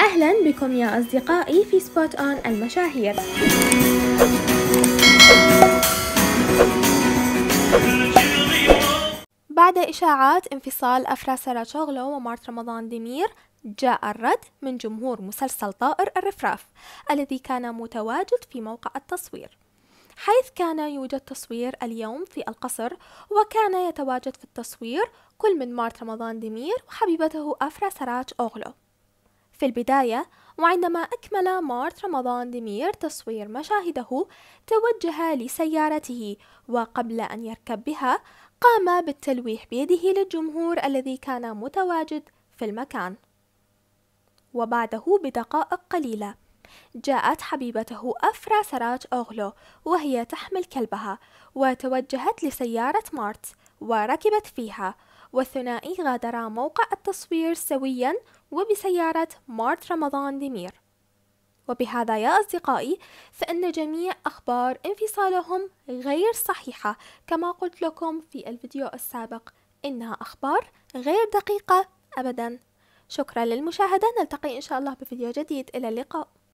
أهلا بكم يا أصدقائي في سبوت أون المشاهير بعد إشاعات انفصال أفرا شغلو ومارت رمضان ديمير جاء الرد من جمهور مسلسل طائر الرفراف الذي كان متواجد في موقع التصوير حيث كان يوجد تصوير اليوم في القصر وكان يتواجد في التصوير كل من مارت رمضان دمير وحبيبته أفرا سراج أوغلو في البداية وعندما أكمل مارت رمضان دمير تصوير مشاهده توجه لسيارته وقبل أن يركب بها قام بالتلويح بيده للجمهور الذي كان متواجد في المكان وبعده بدقائق قليله جاءت حبيبته أفرا سراج أوغلو وهي تحمل كلبها وتوجهت لسيارة مارت وركبت فيها والثنائي غادرا موقع التصوير سويا وبسيارة مارت رمضان دمير وبهذا يا أصدقائي فإن جميع أخبار انفصالهم غير صحيحة كما قلت لكم في الفيديو السابق إنها أخبار غير دقيقة أبدا شكرا للمشاهدة نلتقي إن شاء الله بفيديو جديد إلى اللقاء